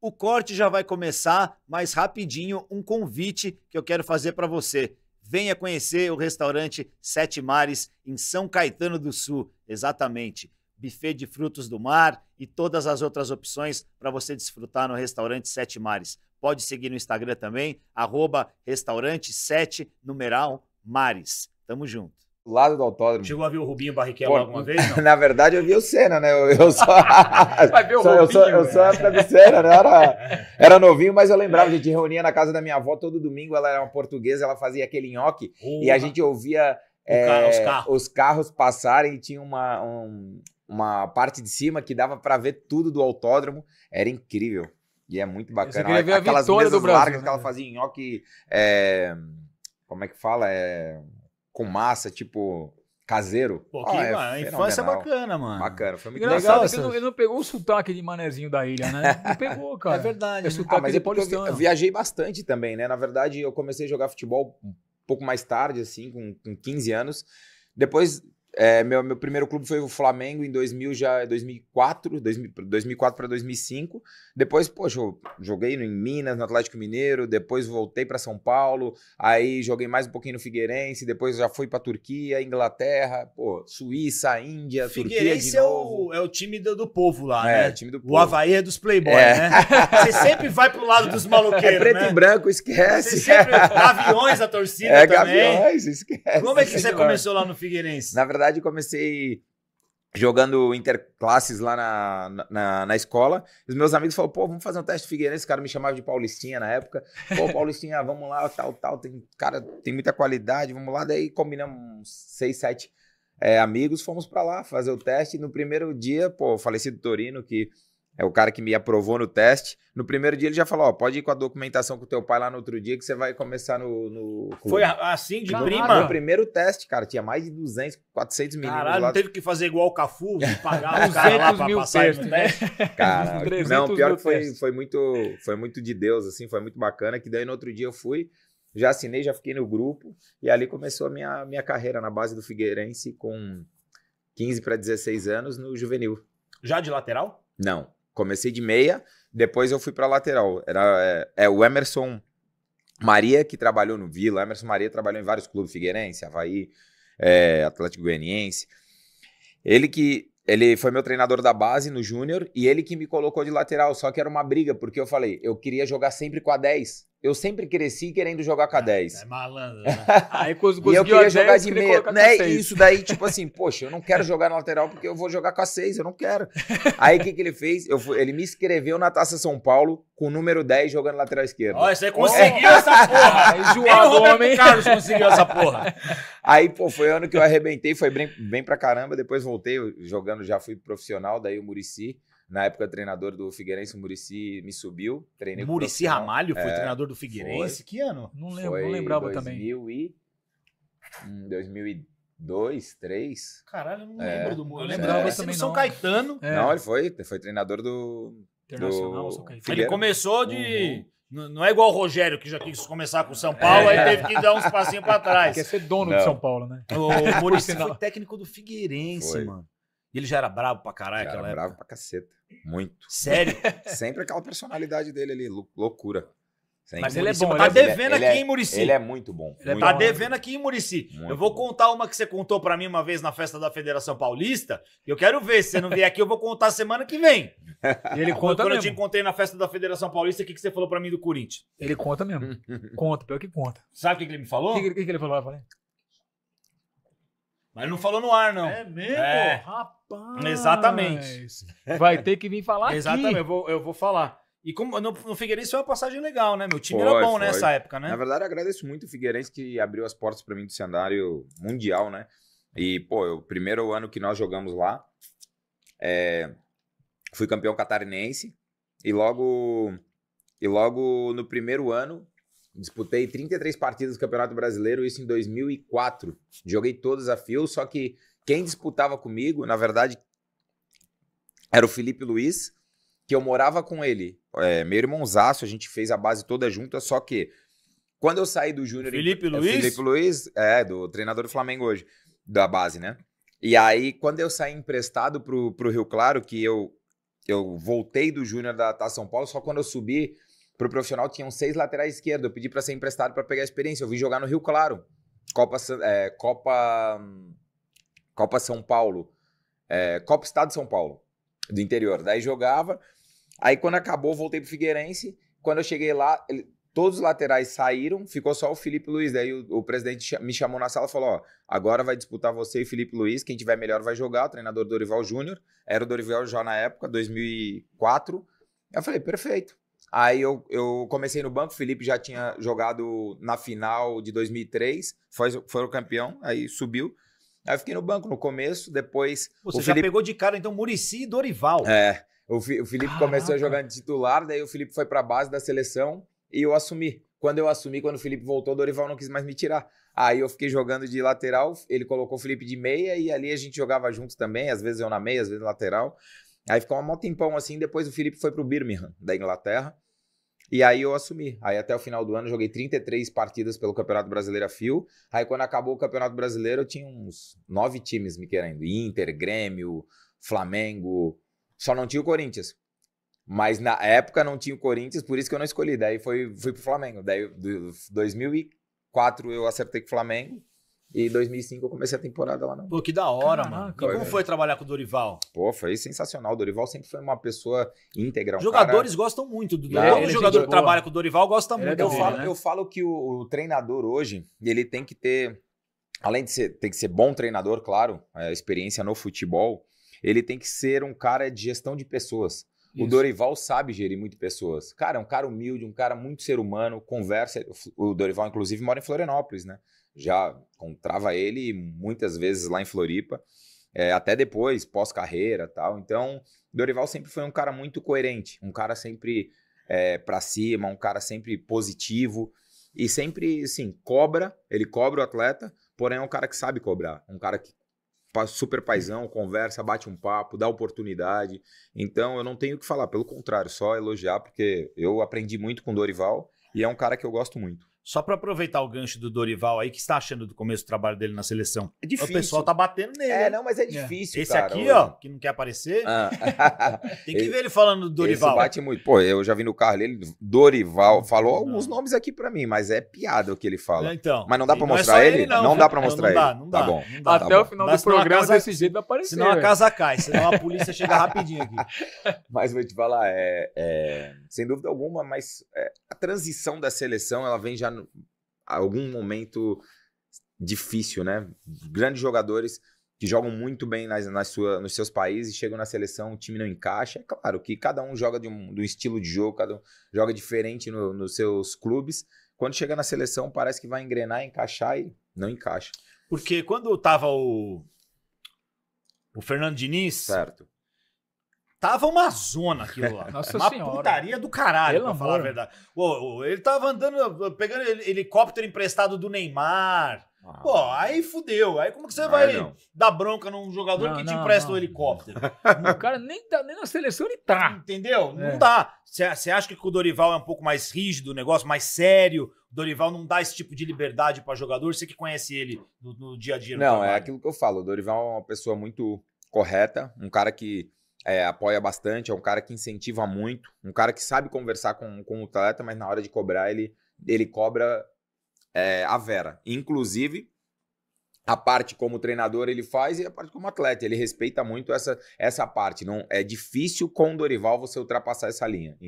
O corte já vai começar, mas rapidinho um convite que eu quero fazer para você. Venha conhecer o restaurante Sete Mares em São Caetano do Sul, exatamente. Buffet de frutos do mar e todas as outras opções para você desfrutar no restaurante Sete Mares. Pode seguir no Instagram também, arroba restaurante 7 numeral mares. Tamo junto lado do autódromo. Chegou a ver o Rubinho Barrichello alguma vez? Não? Na verdade, eu vi o Senna, né? Eu, eu só. Vai ver o só, Rubinho, eu eu sou época do Senna, né? Era, era novinho, mas eu lembrava, a gente reunia na casa da minha avó todo domingo, ela era uma portuguesa, ela fazia aquele nhoque e a gente ouvia é, carro, os, carros. os, carros. passarem e tinha uma, um, uma parte de cima que dava para ver tudo do autódromo. Era incrível. E é muito bacana. Aquelas mesas Brasil, largas né? que ela né? fazia em nhoque. É, como é que fala? É com massa, tipo caseiro. Pô, ah, que, ah, é mano, a infância é bacana, mano. Bacana, foi muito legal. Ele não, ele não pegou o sotaque de manezinho da ilha, né? Não pegou, cara. é verdade. É né? sotaque ah, mas de é paulistano. Eu viajei bastante também, né? Na verdade, eu comecei a jogar futebol um pouco mais tarde, assim, com, com 15 anos. Depois é, meu, meu primeiro clube foi o Flamengo em 2000, já 2004, 2000, 2004 para 2005. Depois, poxa, joguei em Minas, no Atlético Mineiro, depois voltei para São Paulo, aí joguei mais um pouquinho no Figueirense, depois já fui para Turquia, Inglaterra, pô, Suíça, Índia, Figueirense Turquia de novo. É o, é o time do, do povo lá, é, né? time do povo. O Havaí é dos playboys, é. né? Você sempre vai pro lado dos maluqueiros, É preto né? e branco, esquece. Você sempre... Gaviões a torcida é, também. É, Gaviões, esquece. Como é que você começou lá no Figueirense? Na verdade, verdade, comecei jogando interclasses lá na, na, na, escola. Os meus amigos falaram, pô, vamos fazer um teste Figueirense. Esse cara me chamava de Paulistinha na época. Pô, Paulistinha, vamos lá, tal, tal. Tem, cara, tem muita qualidade, vamos lá. Daí combinamos seis, sete é, amigos, fomos para lá fazer o teste. No primeiro dia, pô, falecido Torino, que é o cara que me aprovou no teste. No primeiro dia ele já falou: ó, pode ir com a documentação com o teu pai lá no outro dia que você vai começar no. no... Foi assim de no, prima? No primeiro teste, cara, tinha mais de 200, 400 mil Caralho, lá. não teve que fazer igual o Cafu, pagar os caras lá pra passar no teste? Né? Cara, não, pior que foi, foi, muito, foi muito de Deus, assim, foi muito bacana. Que daí no outro dia eu fui, já assinei, já fiquei no grupo. E ali começou a minha, minha carreira na base do Figueirense com 15 para 16 anos no juvenil. Já de lateral? Não comecei de meia, depois eu fui para lateral. Era é, é, o Emerson Maria que trabalhou no Vila. Emerson Maria trabalhou em vários clubes, Figueirense, Havaí, é, Atlético Goianiense. Ele que ele foi meu treinador da base no Júnior e ele que me colocou de lateral, só que era uma briga, porque eu falei, eu queria jogar sempre com a 10 eu sempre cresci querendo jogar com a 10. Ah, é, malandro. Né? Aí conseguiu e eu queria 10, E de meia. Né? isso daí, tipo assim, poxa, eu não quero jogar na lateral porque eu vou jogar com a 6, eu não quero. Aí o que, que ele fez? Eu fui, ele me inscreveu na Taça São Paulo com o número 10 jogando lateral esquerdo. Ó, você conseguiu oh. essa porra. Enjoado, o homem, Carlos conseguiu essa porra. Aí, pô, foi ano que eu arrebentei, foi bem, bem pra caramba. Depois voltei jogando, já fui profissional, daí o Murici. Na época, treinador do Figueirense, o Murici, me subiu. Treinei Murici Ramalho foi é, treinador do Figueirense? Foi, que ano? Não lembro, foi não lembrava 2000 também. E, 2002, hum, 3. Caralho, eu não é, lembro do Murici. Eu lembrava é, também é São não. Caetano. É. Não, ele foi, foi treinador do... Internacional, do São Caetano. Ele começou de... Uhum. Não é igual o Rogério, que já quis começar com o São Paulo, é. aí teve que dar uns passinhos para trás. Quer ser dono não. de São Paulo, né? O Murici foi técnico do Figueirense, foi. mano. Ele já era bravo pra caralho já aquela era época. bravo pra caceta. Muito. Sério? Sempre aquela personalidade dele ali, loucura. Sempre. Mas ele é bom. Tá ele é devendo ele aqui é, em Murici. Ele é muito bom. Ele é muito tá bom, devendo aqui em Murici. Eu vou bom. contar uma que você contou para mim uma vez na festa da Federação Paulista. Eu quero ver. Se você não vier aqui, eu vou contar semana que vem. ele conta Quando mesmo. eu te encontrei na festa da Federação Paulista, o que, que você falou para mim do Corinthians? Ele conta mesmo. conta, pior que conta. Sabe o que, que ele me falou? O que, que, que, ele falou? Eu falei, mas não falou no ar, não. É mesmo? É. Rapaz. Exatamente. Vai ter que vir falar Exatamente, aqui. eu vou, eu vou falar. E como no, no Figueirense foi uma passagem legal, né? Meu time foi, era bom foi. nessa época, né? Na verdade, agradeço muito o Figueirense que abriu as portas para mim do cenário mundial, né? E, pô, o primeiro ano que nós jogamos lá, é, fui campeão catarinense. E logo, e logo no primeiro ano, Disputei 33 partidas do Campeonato Brasileiro, isso em 2004. Joguei todas a fio, só que quem disputava comigo, na verdade, era o Felipe Luiz, que eu morava com ele. É, meu irmãozaço, a gente fez a base toda junta, só que quando eu saí do Júnior... Felipe em, é, Luiz? É, Felipe Luiz, é, do treinador do Flamengo hoje, da base, né? E aí, quando eu saí emprestado pro, pro Rio Claro, que eu, eu voltei do Júnior da Taça tá São Paulo, só quando eu subi pro profissional tinham seis laterais esquerdos. Eu pedi para ser emprestado para pegar a experiência. Eu vim jogar no Rio Claro, Copa, é, Copa, Copa São Paulo, é, Copa Estado de São Paulo, do interior. Daí jogava. Aí quando acabou, voltei pro Figueirense. Quando eu cheguei lá, ele, todos os laterais saíram, ficou só o Felipe Luiz. Daí o, o presidente me chamou na sala e falou: ó, agora vai disputar você e Felipe Luiz, quem tiver melhor vai jogar. O treinador Dorival Júnior, era o Dorival já na época, 2004. Eu falei: perfeito. Aí eu, eu comecei no banco, o Felipe já tinha jogado na final de 2003, foi, foi o campeão, aí subiu. Aí eu fiquei no banco no começo, depois. Você já Felipe... pegou de cara, então, Murici e Dorival. É. O, o Felipe Caraca. começou jogando titular, daí o Felipe foi para a base da seleção e eu assumi. Quando eu assumi, quando o Felipe voltou, Dorival não quis mais me tirar. Aí eu fiquei jogando de lateral, ele colocou o Felipe de meia e ali a gente jogava juntos também, às vezes eu na meia, às vezes lateral. Aí ficou um mó tempão assim, depois o Felipe foi pro Birmingham, da Inglaterra. E aí eu assumi. Aí até o final do ano joguei 33 partidas pelo Campeonato Brasileiro a fio. Aí quando acabou o Campeonato Brasileiro, eu tinha uns nove times me querendo. Inter, Grêmio, Flamengo. Só não tinha o Corinthians. Mas na época não tinha o Corinthians, por isso que eu não escolhi. Daí foi, fui pro Flamengo. Daí, em 2004 eu acertei com o Flamengo. E 2005 eu comecei a temporada lá. Na... Pô, que da hora, Caraca, mano. E como foi trabalhar com o Dorival? Pô, foi sensacional. O Dorival sempre foi uma pessoa íntegra. Um Jogadores cara... gostam muito do Dorival. Todo é jogador que trabalha com o Dorival gosta ele é muito. É eu, falo, né? eu falo que o, o, treinador hoje, ele tem que ter, além de ser, tem que ser bom treinador, claro, é, experiência no futebol, ele tem que ser um cara de gestão de pessoas. Isso. O Dorival sabe gerir muito pessoas. Cara, é um cara humilde, um cara muito ser humano, conversa. O Dorival, inclusive, mora em Florianópolis, né? Já encontrava ele muitas vezes lá em Floripa, é, até depois, pós-carreira tal. Então, Dorival sempre foi um cara muito coerente, um cara sempre é, eh, para cima, um cara sempre positivo e sempre, assim, cobra. Ele cobra o atleta, porém é um cara que sabe cobrar, um cara que super paisão, conversa, bate um papo, dá oportunidade. Então eu não tenho o que falar, pelo contrário, só elogiar, porque eu aprendi muito com Dorival e é um cara que eu gosto muito. Só para aproveitar o gancho do Dorival aí, que está achando do começo do trabalho dele na seleção. É difícil. O pessoal tá batendo nele. É, não, mas é, é. difícil, é. Esse cara, aqui, hoje. ó, que não quer aparecer. Ah. tem que ver ele falando do Dorival. Esse bate muito. Pô, eu já vi no carro dele, Dorival, falou não. alguns nomes aqui para mim, mas é piada o que ele fala. É, então. Mas não dá para é mostrar é ele? ele? não, não dá para mostrar não, não ele. Tá dá, não dá. Tá bom. Dá, Até tá o final mas do programa casa, desse jeito vai aparecer. Senão a casa cai, senão a polícia chega rapidinho aqui. Mas vou te falar, é, sem dúvida alguma, mas a transição da seleção, ela vem já passando algum momento difícil, né? Grandes jogadores que jogam muito bem nas, nas sua, nos seus países, chegam na seleção, o time não encaixa. É claro que cada um joga de um, de um estilo de jogo, cada um joga diferente no, nos seus clubes. Quando chega na seleção, parece que vai engrenar, encaixar e não encaixa. Porque quando tava o, o Fernando Diniz, certo. Tava uma zona aquilo lá. Nossa uma senhora. putaria do caralho, Pelo pra falar amor. a verdade. Ô, ele tava andando, pegando helicóptero emprestado do Neymar. Ah. Pô, aí fudeu. Aí como que você vai não. dar bronca num jogador Não, que te empresta o helicóptero? O cara nem, tá, nem na seleção ele tá. Entendeu? É. Não dá. Você acha que o Dorival é um pouco mais rígido, o negócio mais sério? O Dorival não dá esse tipo de liberdade pra jogador? Você que conhece ele no, no dia a dia. no Não, é aquilo que eu falo. O Dorival é uma pessoa muito correta, um cara que é, apoia bastante, é um cara que incentiva muito, um cara que sabe conversar com, com o atleta, mas na hora de cobrar ele, ele cobra é, a vera. Inclusive, a parte como treinador ele faz e a parte como atleta. Ele respeita muito essa, essa parte. Não É difícil com o Dorival você ultrapassar essa linha.